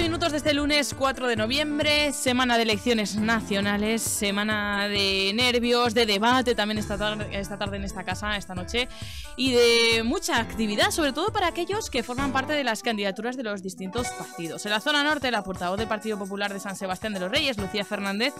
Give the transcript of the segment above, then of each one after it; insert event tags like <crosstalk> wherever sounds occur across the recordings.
minutos de este lunes 4 de noviembre, semana de elecciones nacionales, semana de nervios, de debate también esta tarde, esta tarde en esta casa, esta noche, y de mucha actividad, sobre todo para aquellos que forman parte de las candidaturas de los distintos partidos. En la zona norte, la portavoz del Partido Popular de San Sebastián de los Reyes, Lucía Fernández,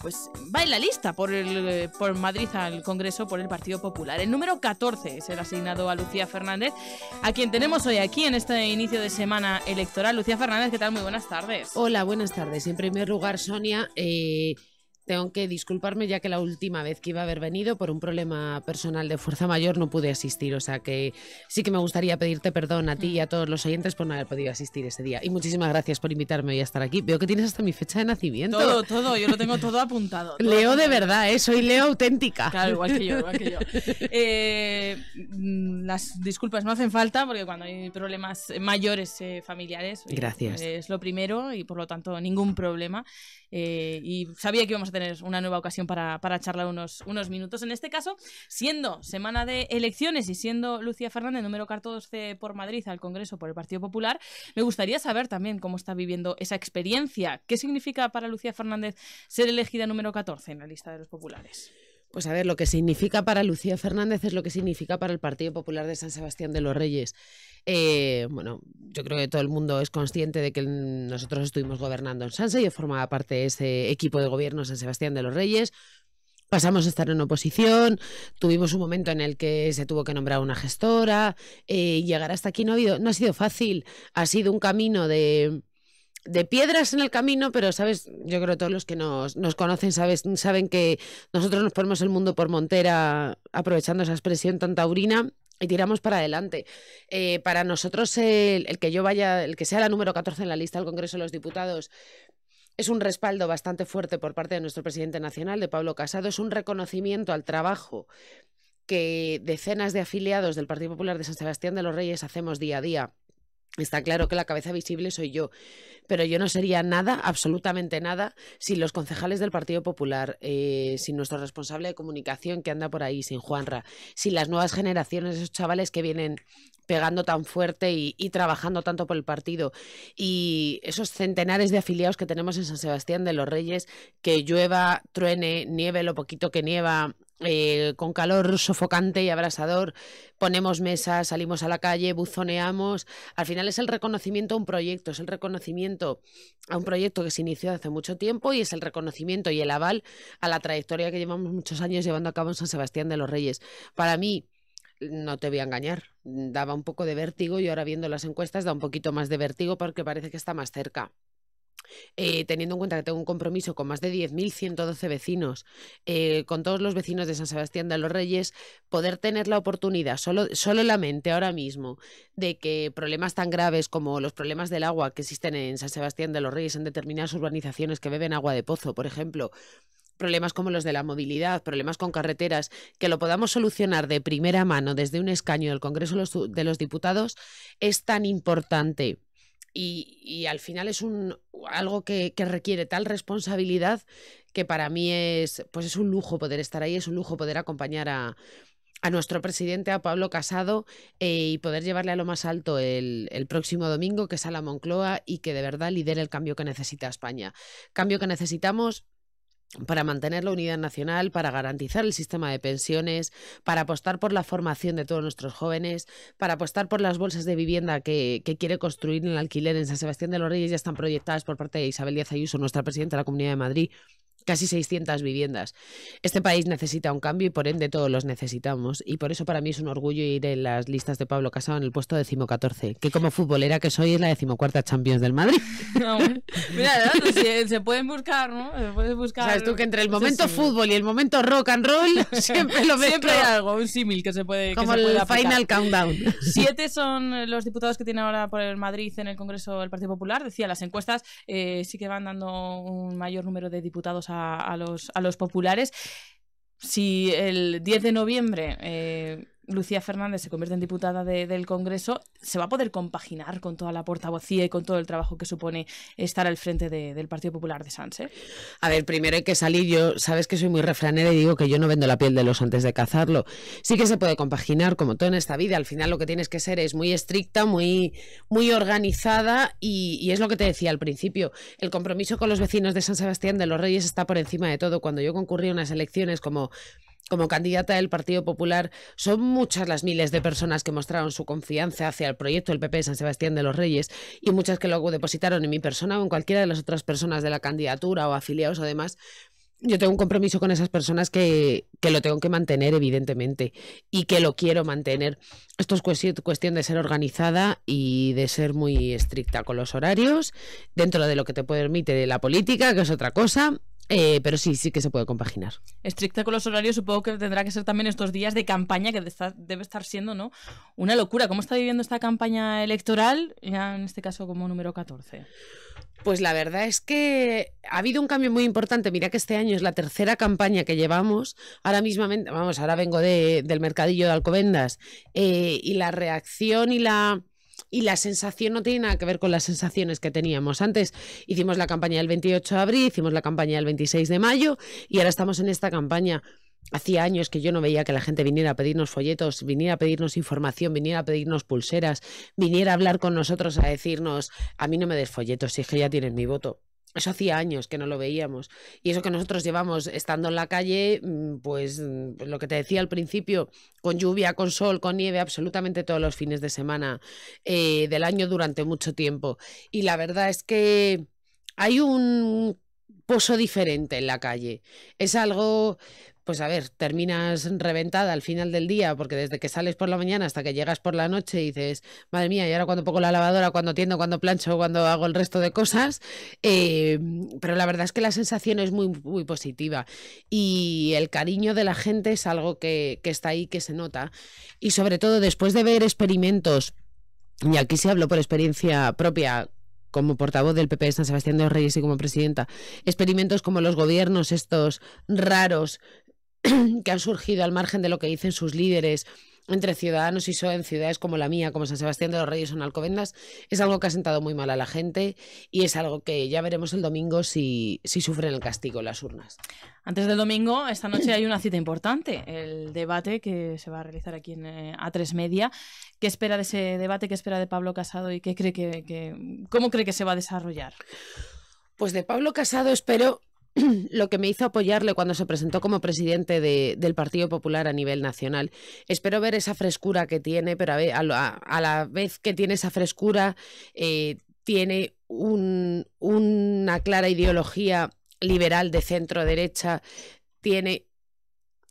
pues va en la lista por, el, por Madrid al Congreso por el Partido Popular. El número 14 es el asignado a Lucía Fernández, a quien tenemos hoy aquí en este inicio de semana electoral. Lucía Fernández, ¿qué tal? Muy buenas tardes. Hola, buenas tardes. En primer lugar, Sonia, eh, tengo que disculparme ya que la última vez que iba a haber venido por un problema personal de fuerza mayor no pude asistir, o sea que sí que me gustaría pedirte perdón a ti y a todos los oyentes por no haber podido asistir ese día. Y muchísimas gracias por invitarme hoy a estar aquí. Veo que tienes hasta mi fecha de nacimiento. Todo, todo, yo lo tengo todo apuntado. Leo de verdad, ¿eh? soy Leo auténtica. Claro, igual que yo, igual que yo. <laughs> Eh, mm, las disculpas no hacen falta porque cuando hay problemas mayores eh, familiares, gracias. Pues, es lo primero y por lo tanto ningún problema. Eh, y sabía que íbamos a tener una nueva ocasión para, charlar unos, unos minutos. En este caso, siendo semana de elecciones y siendo Lucía Fernández, número 14 por Madrid al Congreso por el Partido Popular, me gustaría saber también cómo está viviendo esa experiencia. ¿Qué significa para Lucía Fernández ser elegida número 14 en la lista de los populares? Pues a ver, lo que significa para Lucía Fernández es lo que significa para el Partido Popular de San Sebastián de los Reyes. Eh, bueno, yo creo que todo el mundo es consciente de que nosotros estuvimos gobernando en Sanse, yo formaba parte de ese equipo de gobierno San Sebastián de los Reyes. Pasamos a estar en oposición, tuvimos un momento en el que se tuvo que nombrar una gestora, eh, llegar hasta aquí no ha, habido, no ha sido fácil, ha sido un camino de de piedras en el camino, pero sabes, yo creo que todos los que nos, conocen sabes, saben que nosotros nos ponemos el mundo por montera, aprovechando esa expresión tan taurina, y tiramos para adelante. Eh, para nosotros, el, que yo vaya, el que sea la número 14 en la lista del Congreso de los Diputados, es un respaldo bastante fuerte por parte de nuestro presidente nacional, de Pablo Casado, es un reconocimiento al trabajo que decenas de afiliados del Partido Popular de San Sebastián de los Reyes hacemos día a día Está claro que la cabeza visible soy yo, pero yo no sería nada, absolutamente nada, sin los concejales del Partido Popular, eh, sin nuestro responsable de comunicación que anda por ahí, sin Juanra, sin las nuevas generaciones, esos chavales que vienen pegando tan fuerte y, y, trabajando tanto por el partido, y esos centenares de afiliados que tenemos en San Sebastián de los Reyes, que llueva, truene, nieve, lo poquito que nieva, eh, con calor sofocante y abrasador, ponemos mesas, salimos a la calle, buzoneamos. Al final es el reconocimiento a un proyecto, es el reconocimiento a un proyecto que se inició hace mucho tiempo y es el reconocimiento y el aval a la trayectoria que llevamos muchos años llevando a cabo en San Sebastián de los Reyes. Para mí, no te voy a engañar, daba un poco de vértigo y ahora viendo las encuestas da un poquito más de vértigo porque parece que está más cerca. Eh, teniendo en cuenta que tengo un compromiso con más de 10.112 vecinos, eh, con todos los vecinos de San Sebastián de los Reyes, poder tener la oportunidad, solo, solo la mente ahora mismo, de que problemas tan graves como los problemas del agua que existen en San Sebastián de los Reyes, en determinadas urbanizaciones que beben agua de pozo, por ejemplo, problemas como los de la movilidad, problemas con carreteras, que lo podamos solucionar de primera mano desde un escaño del Congreso de los Diputados, es tan importante y, al final es un, algo que, requiere tal responsabilidad que para mí es, pues es un lujo poder estar ahí, es un lujo poder acompañar a, a nuestro presidente, a Pablo Casado, eh, y poder llevarle a lo más alto el, el, próximo domingo, que es a la Moncloa, y que de verdad lidere el cambio que necesita España. Cambio que necesitamos para mantener la unidad nacional, para garantizar el sistema de pensiones, para apostar por la formación de todos nuestros jóvenes, para apostar por las bolsas de vivienda que, quiere construir en el alquiler en San Sebastián de los Reyes, ya están proyectadas por parte de Isabel Díaz Ayuso, nuestra presidenta de la Comunidad de Madrid casi 600 viviendas. Este país necesita un cambio y por ende todos los necesitamos. Y por eso para mí es un orgullo ir en las listas de Pablo Casado en el puesto decimocatorce, que como futbolera que soy es la decimocuarta Champions del Madrid. <laughs> Ah, eh, se, pueden buscar, ¿no? Se pueden buscar. Sabes tú que entre el momento fútbol y el momento rock and roll <laughs> siempre Siempre hay algo, un símil que se puede. Como la el final countdown. <laughs> Siete son los diputados que tiene ahora por el Madrid en el Congreso del Partido Popular. Decía, las encuestas eh, sí que van dando un mayor número de diputados a, a, los, a los populares. Si el 10 de noviembre eh, Lucía Fernández se convierte en diputada del Congreso, ¿se va a poder compaginar con toda la portavocía y con todo el trabajo que supone estar al frente del Partido Popular de Sánchez? A ver, primero hay que salir. Yo, sabes que soy muy refranera y digo que yo no vendo la piel de los antes de cazarlo. Sí que se puede compaginar, como todo en esta vida. Al final lo que tienes que ser es muy estricta, muy, muy organizada y, y es lo que te decía al principio. El compromiso con los vecinos de San Sebastián de los Reyes está por encima de todo. Cuando yo concurrí a unas elecciones como como candidata del Partido Popular, son muchas las miles de personas que mostraron su confianza hacia el proyecto del PP de San Sebastián de los Reyes y muchas que luego depositaron en mi persona o en cualquiera de las otras personas de la candidatura o afiliados o demás, yo tengo un compromiso con esas personas que, que, lo tengo que mantener, evidentemente, y que lo quiero mantener. Esto es cuestión, de ser organizada y de ser muy estricta con los horarios, dentro de lo que te permite la política, que es otra cosa, eh, pero sí, sí que se puede compaginar. Estricta con los horarios, supongo que tendrá que ser también estos días de campaña que debe estar siendo, ¿no? Una locura. ¿Cómo está viviendo esta campaña electoral? Ya en este caso como número 14. Pues la verdad es que ha habido un cambio muy importante. Mira que este año es la tercera campaña que llevamos. Ahora mismo vamos, ahora vengo del mercadillo de Alcobendas. Eh, y la reacción y la y la sensación no tiene nada que ver con las sensaciones que teníamos antes. Hicimos la campaña del 28 de abril, hicimos la campaña del 26 de mayo y ahora estamos en esta campaña. Hacía años que yo no veía que la gente viniera a pedirnos folletos, viniera a pedirnos información, viniera a pedirnos pulseras, viniera a hablar con nosotros a decirnos, a mí no me des folletos, si es que ya tienes mi voto. Eso hacía años que no lo veíamos. Y eso que nosotros llevamos estando en la calle, mm, pues mm, lo que te decía al principio, con lluvia, con sol, con nieve, absolutamente todos los fines de semana eh, del año durante mucho tiempo. Y la verdad es que hay un poso diferente en la calle. Es algo, pues a ver, terminas reventada al final del día, porque desde que sales por la mañana hasta que llegas por la noche dices, madre mía, y ahora cuando pongo la lavadora, cuando tiendo, cuando plancho, cuando hago el resto de cosas. Em, pero la verdad es que la sensación es muy, muy positiva y el cariño de la gente es algo que, que está ahí, que se nota. Y sobre todo después de ver experimentos y aquí se habló por experiencia propia como portavoz del PP de San Sebastián de los Reyes y como presidenta, experimentos como los gobiernos estos raros <clears throat> que han surgido al margen de lo que dicen sus líderes, entre ciudadanos y eso en ciudades como la mía, como San Sebastián de los Reyes o en Alcobendas, es algo que ha sentado muy mal a la gente y es algo que ya veremos el domingo si, sufren el castigo las urnas. Antes del domingo, esta noche hay una cita importante, el debate que se va a realizar aquí en eh, a tres Media. ¿Qué espera de ese debate? ¿Qué espera de Pablo Casado y qué cree que, que, cómo cree que se va a desarrollar? Pues de Pablo Casado espero <clears throat> lo que me hizo apoyarle cuando se presentó como presidente del Partido Popular a nivel nacional. Espero ver esa frescura que tiene, pero a, a, la vez que tiene esa frescura, eh, tiene una clara ideología liberal de centro derecha, tiene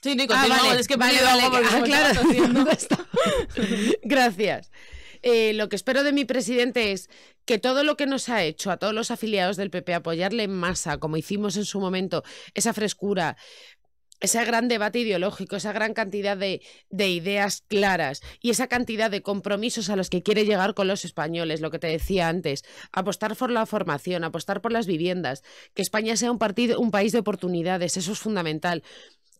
Sí, Nico, ah, es que vale, vale, ah, <laughs> <laughs> Gracias. Eh, lo que espero de mi presidente es que todo lo que nos ha hecho a todos los afiliados del PP, apoyarle en masa, como hicimos en su momento, esa frescura, ese gran debate ideológico, esa gran cantidad de, de, ideas claras y esa cantidad de compromisos a los que quiere llegar con los españoles, lo que te decía antes, apostar por la formación, apostar por las viviendas, que España sea un, partido, un país de oportunidades, eso es fundamental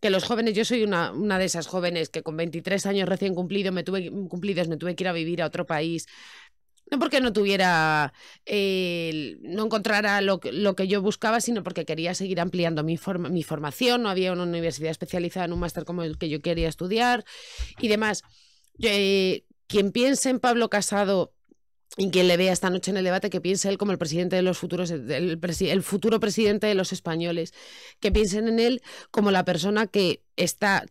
que los jóvenes, yo soy una, de esas jóvenes que con 23 años recién cumplido, me tuve, cumplidos me tuve que ir a vivir a otro país. No porque no tuviera, no encontrara lo, lo, que yo buscaba, sino porque quería seguir ampliando mi, mi formación. No había una universidad especializada en un máster como el que yo quería estudiar y demás. Eh, quien piense en Pablo Casado y quien le vea esta noche en el debate que piense él como el presidente de los futuros el, el futuro presidente de los españoles que piensen en él como la persona que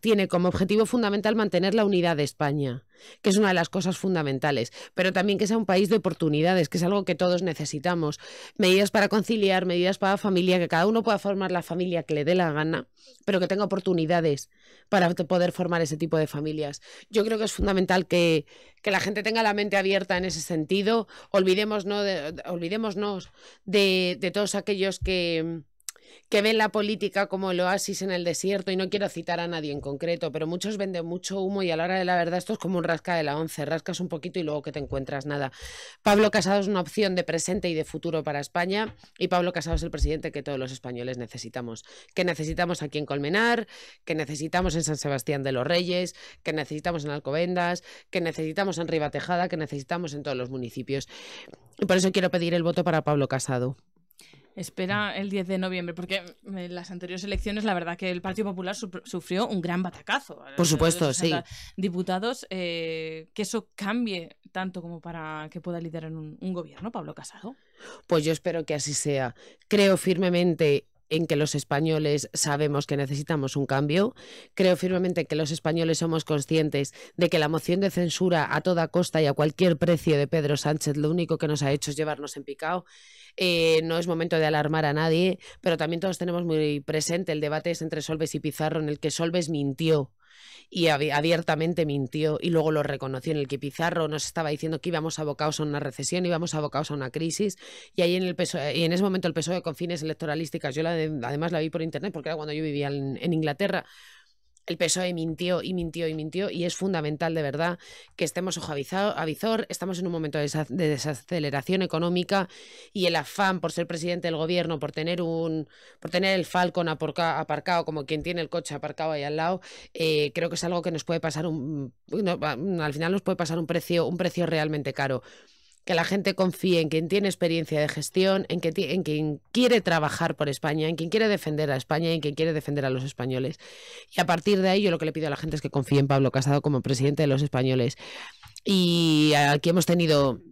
tiene como objetivo fundamental mantener la unidad de España, que es una de las cosas fundamentales, pero también que sea un país de oportunidades, que es algo que todos necesitamos. Medidas para conciliar, medidas para familia, que cada uno pueda formar la familia que le dé la gana, pero que tenga oportunidades para poder formar ese tipo de familias. Yo creo que es fundamental que, la gente tenga la mente abierta en ese sentido. Olvidémonos, de todos aquellos que que ven la política como el oasis en el desierto, y no quiero citar a nadie en concreto, pero muchos venden mucho humo y a la hora de la verdad esto es como un rasca de la once, rascas un poquito y luego que te encuentras nada. Pablo Casado es una opción de presente y de futuro para España, y Pablo Casado es el presidente que todos los españoles necesitamos, que necesitamos aquí en Colmenar, que necesitamos en San Sebastián de los Reyes, que necesitamos en Alcobendas, que necesitamos en Ribatejada, que necesitamos en todos los municipios. Y por eso quiero pedir el voto para Pablo Casado. Espera el 10 de noviembre, porque mm, en las anteriores elecciones, la verdad que el Partido Popular sufrió un gran batacazo. Por supuesto, sí. Diputados, eh, que eso cambie tanto como para que pueda liderar un gobierno, Pablo Casado. Pues yo espero que así sea. Creo firmemente en que los españoles sabemos que necesitamos un cambio. Creo firmemente que los españoles somos conscientes de que la moción de censura a toda costa y a cualquier precio de Pedro Sánchez lo único que nos ha hecho es llevarnos en picado. Eh, no es momento de alarmar a nadie, pero también todos tenemos muy presente el debate entre Solves y Pizarro en el que Solves mintió y abiertamente mintió y luego lo reconoció en el que Pizarro nos estaba diciendo que íbamos abocados a una recesión, íbamos abocados a una crisis y ahí en el en ese momento el PSOE con fines electoralísticas, yo la además la vi por internet porque era cuando yo vivía en Inglaterra, el PSOE mintió y mintió y mintió y es fundamental de verdad que estemos ojo a Estamos en un momento de desaceleración económica y el afán por ser presidente del gobierno, por tener un, por tener el Falcon aparcado como quien tiene el coche aparcado ahí al lado, eh, creo que es algo que nos puede pasar un, al final nos puede pasar un precio, un precio realmente caro que la gente confíe en quien tiene experiencia de gestión, en, que, en quien quiere trabajar por España, en quien quiere defender a España, en quien quiere defender a los españoles. Y a partir de ahí yo lo que le pido a la gente es que confíe en Pablo Casado como presidente de los españoles. Y aquí hemos tenido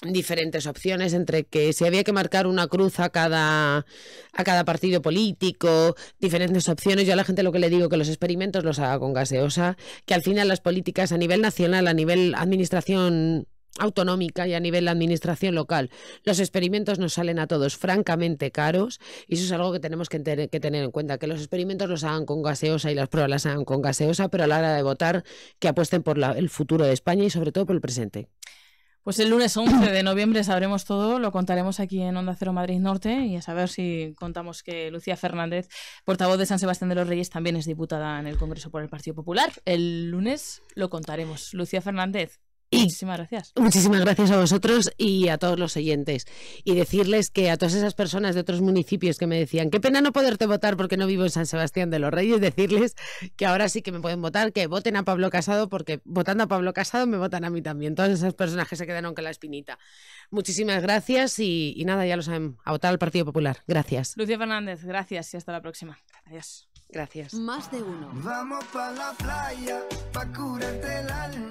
diferentes opciones entre que si había que marcar una cruz a cada a cada partido político, diferentes opciones. Yo a la gente lo que le digo que los experimentos los haga con gaseosa, que al final las políticas a nivel nacional, a nivel administración autonómica y a nivel de administración local. Los experimentos nos salen a todos francamente caros y eso es algo que tenemos que, tener, en cuenta, que los experimentos los hagan con gaseosa y las pruebas las hagan con gaseosa, pero a la hora de votar que apuesten por el futuro de España y sobre todo por el presente. Pues el lunes 11 de noviembre sabremos todo, lo contaremos aquí en Onda Cero Madrid Norte y a saber si contamos que Lucía Fernández, portavoz de San Sebastián de los Reyes, también es diputada en el Congreso por el Partido Popular. El lunes lo contaremos. Lucía Fernández, muchísimas gracias. Muchísimas gracias a vosotros y a todos los oyentes. Y decirles que a todas esas personas de otros municipios que me decían, qué pena no poderte votar porque no vivo en San Sebastián de los Reyes, decirles que ahora sí que me pueden votar, que voten a Pablo Casado porque votando a Pablo Casado me votan a mí también. Todas esas personas que se quedaron con la espinita. Muchísimas gracias y, nada, ya lo saben, a votar al Partido Popular. Gracias. Lucía Fernández, gracias y hasta la próxima. Adiós. Gracias. Más de uno. Vamos para la playa, para curarte el